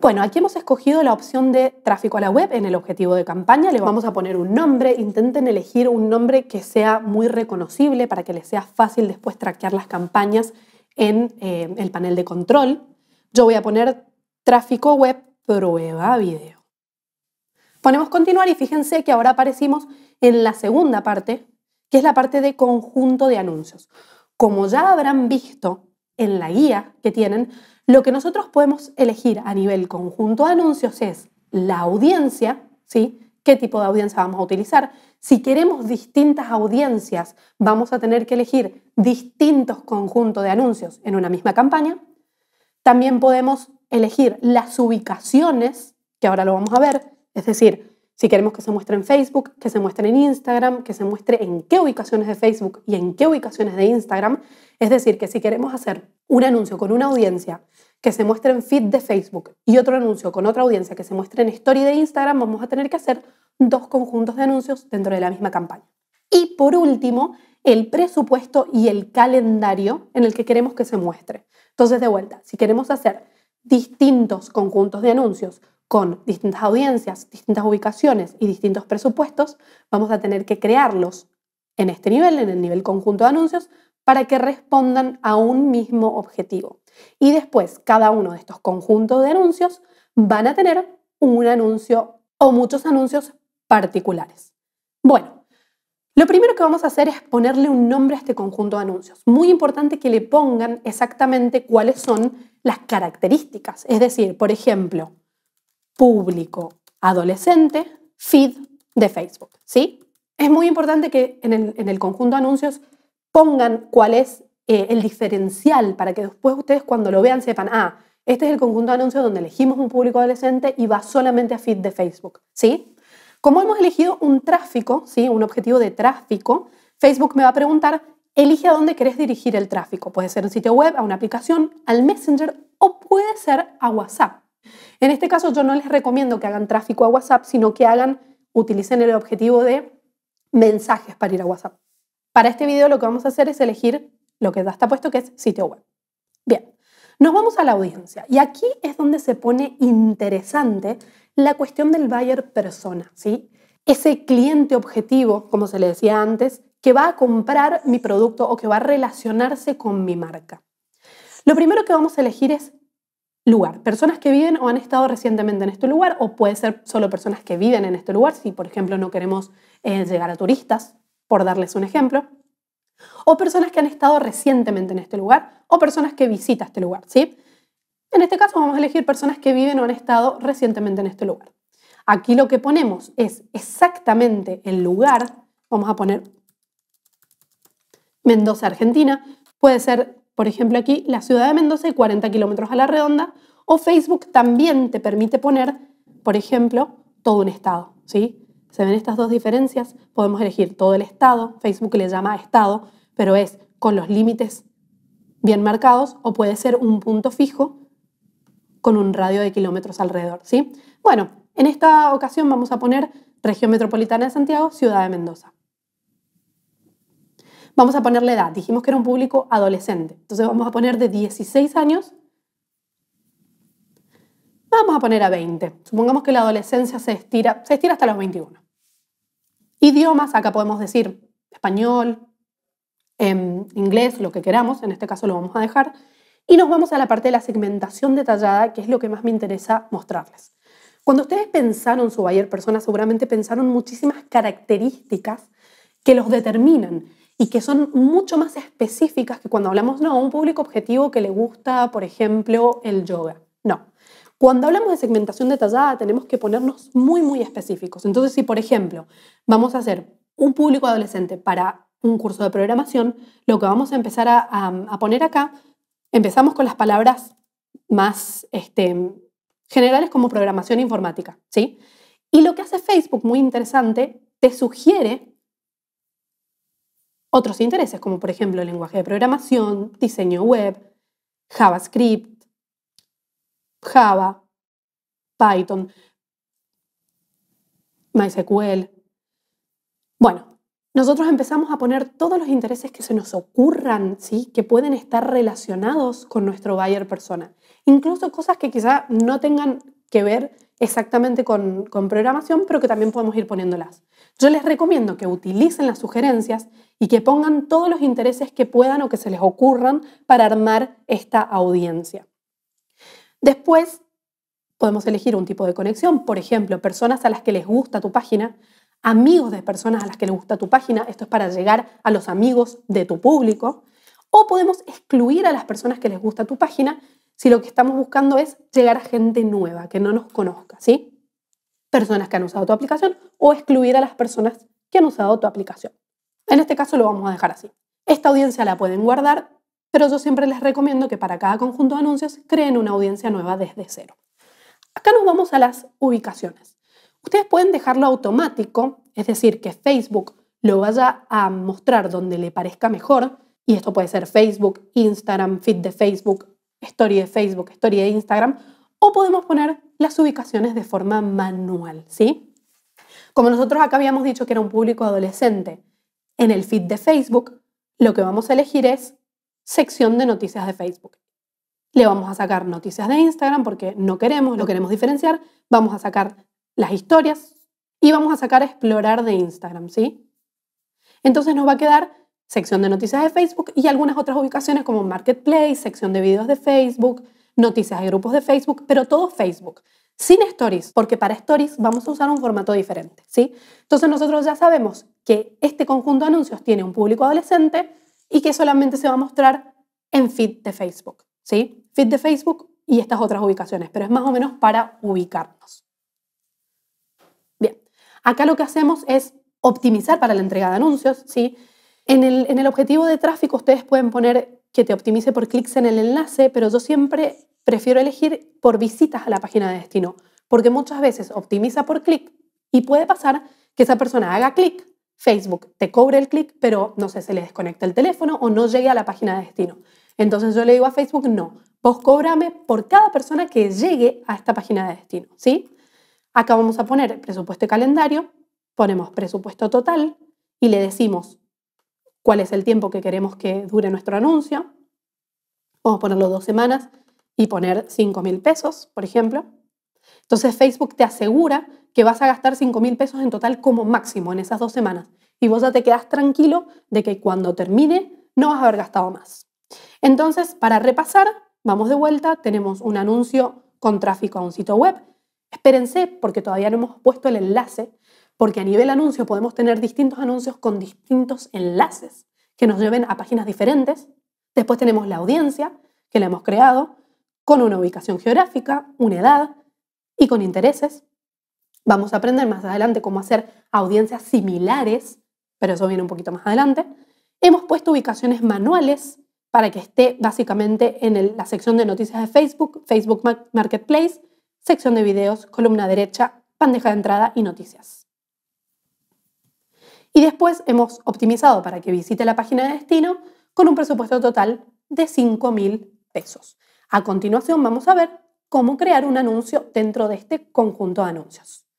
Bueno, aquí hemos escogido la opción de tráfico a la web en el objetivo de campaña. Le vamos a poner un nombre. Intenten elegir un nombre que sea muy reconocible para que les sea fácil después traquear las campañas en eh, el panel de control. Yo voy a poner tráfico web prueba video. Ponemos continuar y fíjense que ahora aparecimos en la segunda parte, que es la parte de conjunto de anuncios. Como ya habrán visto en la guía que tienen, lo que nosotros podemos elegir a nivel conjunto de anuncios es la audiencia, ¿sí? ¿Qué tipo de audiencia vamos a utilizar? Si queremos distintas audiencias, vamos a tener que elegir distintos conjuntos de anuncios en una misma campaña. También podemos elegir las ubicaciones, que ahora lo vamos a ver, es decir, si queremos que se muestre en Facebook, que se muestre en Instagram, que se muestre en qué ubicaciones de Facebook y en qué ubicaciones de Instagram. Es decir, que si queremos hacer un anuncio con una audiencia que se muestre en feed de Facebook y otro anuncio con otra audiencia que se muestre en story de Instagram, vamos a tener que hacer dos conjuntos de anuncios dentro de la misma campaña. Y por último, el presupuesto y el calendario en el que queremos que se muestre. Entonces, de vuelta, si queremos hacer distintos conjuntos de anuncios con distintas audiencias, distintas ubicaciones y distintos presupuestos, vamos a tener que crearlos en este nivel, en el nivel conjunto de anuncios, para que respondan a un mismo objetivo. Y después, cada uno de estos conjuntos de anuncios van a tener un anuncio o muchos anuncios particulares. Bueno, lo primero que vamos a hacer es ponerle un nombre a este conjunto de anuncios. Muy importante que le pongan exactamente cuáles son las características. Es decir, por ejemplo, público adolescente, feed de Facebook, ¿sí? Es muy importante que en el, conjunto de anuncios pongan cuál es eh, el diferencial para que después ustedes cuando lo vean sepan, ah, este es el conjunto de anuncios donde elegimos un público adolescente y va solamente a feed de Facebook, ¿sí? Como hemos elegido un tráfico, ¿sí? un objetivo de tráfico, Facebook me va a preguntar, elige a dónde querés dirigir el tráfico. Puede ser un sitio web, a una aplicación, al Messenger o puede ser a WhatsApp. En este caso yo no les recomiendo que hagan tráfico a WhatsApp, sino que hagan, utilicen el objetivo de mensajes para ir a WhatsApp. Para este video lo que vamos a hacer es elegir lo que ya está puesto que es sitio web. Bien, nos vamos a la audiencia y aquí es donde se pone interesante la cuestión del buyer persona, ¿sí? Ese cliente objetivo, como se le decía antes, que va a comprar mi producto o que va a relacionarse con mi marca. Lo primero que vamos a elegir es lugar. Personas que viven o han estado recientemente en este lugar, o puede ser solo personas que viven en este lugar, si por ejemplo no queremos eh, llegar a turistas, por darles un ejemplo. O personas que han estado recientemente en este lugar, o personas que visitan este lugar, ¿sí? En este caso vamos a elegir personas que viven o han estado recientemente en este lugar. Aquí lo que ponemos es exactamente el lugar, vamos a poner Mendoza, Argentina, puede ser por ejemplo, aquí la ciudad de Mendoza y 40 kilómetros a la redonda. O Facebook también te permite poner, por ejemplo, todo un estado. ¿sí? Se ven estas dos diferencias. Podemos elegir todo el estado. Facebook le llama estado, pero es con los límites bien marcados o puede ser un punto fijo con un radio de kilómetros alrededor. ¿sí? Bueno, en esta ocasión vamos a poner región metropolitana de Santiago, ciudad de Mendoza vamos a ponerle edad. Dijimos que era un público adolescente. Entonces vamos a poner de 16 años, vamos a poner a 20. Supongamos que la adolescencia se estira, se estira hasta los 21. Idiomas, acá podemos decir español, em, inglés, lo que queramos, en este caso lo vamos a dejar. Y nos vamos a la parte de la segmentación detallada, que es lo que más me interesa mostrarles. Cuando ustedes pensaron su Bayer persona, seguramente pensaron muchísimas características que los determinan y que son mucho más específicas que cuando hablamos, no, un público objetivo que le gusta, por ejemplo, el yoga. No. Cuando hablamos de segmentación detallada tenemos que ponernos muy, muy específicos. Entonces, si por ejemplo vamos a hacer un público adolescente para un curso de programación, lo que vamos a empezar a, poner acá, empezamos con las palabras más este, generales como programación informática, ¿sí? Y lo que hace Facebook, muy interesante, te sugiere otros intereses, como por ejemplo lenguaje de programación, diseño web, JavaScript, Java, Python, MySQL. Bueno, nosotros empezamos a poner todos los intereses que se nos ocurran, ¿sí? que pueden estar relacionados con nuestro buyer persona. Incluso cosas que quizá no tengan que ver exactamente con, programación, pero que también podemos ir poniéndolas. Yo les recomiendo que utilicen las sugerencias y que pongan todos los intereses que puedan o que se les ocurran para armar esta audiencia. Después, podemos elegir un tipo de conexión, por ejemplo, personas a las que les gusta tu página, amigos de personas a las que les gusta tu página, esto es para llegar a los amigos de tu público, o podemos excluir a las personas que les gusta tu página si lo que estamos buscando es llegar a gente nueva, que no nos conozca, ¿sí? Personas que han usado tu aplicación o excluir a las personas que han usado tu aplicación. En este caso lo vamos a dejar así. Esta audiencia la pueden guardar, pero yo siempre les recomiendo que para cada conjunto de anuncios creen una audiencia nueva desde cero. Acá nos vamos a las ubicaciones. Ustedes pueden dejarlo automático, es decir, que Facebook lo vaya a mostrar donde le parezca mejor, y esto puede ser Facebook, Instagram, feed de Facebook, story de Facebook, story de Instagram, o podemos poner las ubicaciones de forma manual, ¿sí? Como nosotros acá habíamos dicho que era un público adolescente, en el feed de Facebook lo que vamos a elegir es sección de noticias de Facebook. Le vamos a sacar noticias de Instagram porque no queremos, lo queremos diferenciar, vamos a sacar las historias y vamos a sacar explorar de Instagram, ¿sí? Entonces nos va a quedar sección de noticias de Facebook y algunas otras ubicaciones como Marketplace, sección de videos de Facebook, noticias de grupos de Facebook, pero todo Facebook. Sin stories, porque para stories vamos a usar un formato diferente, ¿sí? Entonces nosotros ya sabemos que este conjunto de anuncios tiene un público adolescente y que solamente se va a mostrar en feed de Facebook, ¿sí? Feed de Facebook y estas otras ubicaciones, pero es más o menos para ubicarnos. Bien, acá lo que hacemos es optimizar para la entrega de anuncios, ¿sí? En el, objetivo de tráfico ustedes pueden poner que te optimice por clics en el enlace, pero yo siempre prefiero elegir por visitas a la página de destino, porque muchas veces optimiza por clic y puede pasar que esa persona haga clic, Facebook te cobre el clic, pero no sé, se le desconecta el teléfono o no llegue a la página de destino. Entonces yo le digo a Facebook, no, vos cobrame por cada persona que llegue a esta página de destino, ¿sí? Acá vamos a poner presupuesto y calendario, ponemos presupuesto total y le decimos cuál es el tiempo que queremos que dure nuestro anuncio. Vamos a ponerlo dos semanas y poner 5 mil pesos, por ejemplo. Entonces Facebook te asegura que vas a gastar 5 mil pesos en total como máximo en esas dos semanas. Y vos ya te quedás tranquilo de que cuando termine no vas a haber gastado más. Entonces, para repasar, vamos de vuelta, tenemos un anuncio con tráfico a un sitio web. Espérense porque todavía no hemos puesto el enlace porque a nivel anuncio podemos tener distintos anuncios con distintos enlaces que nos lleven a páginas diferentes. Después tenemos la audiencia, que la hemos creado, con una ubicación geográfica, una edad y con intereses. Vamos a aprender más adelante cómo hacer audiencias similares, pero eso viene un poquito más adelante. Hemos puesto ubicaciones manuales para que esté básicamente en la sección de noticias de Facebook, Facebook Marketplace, sección de videos, columna derecha, bandeja de entrada y noticias. Y después hemos optimizado para que visite la página de destino con un presupuesto total de 5.000 pesos. A continuación vamos a ver cómo crear un anuncio dentro de este conjunto de anuncios.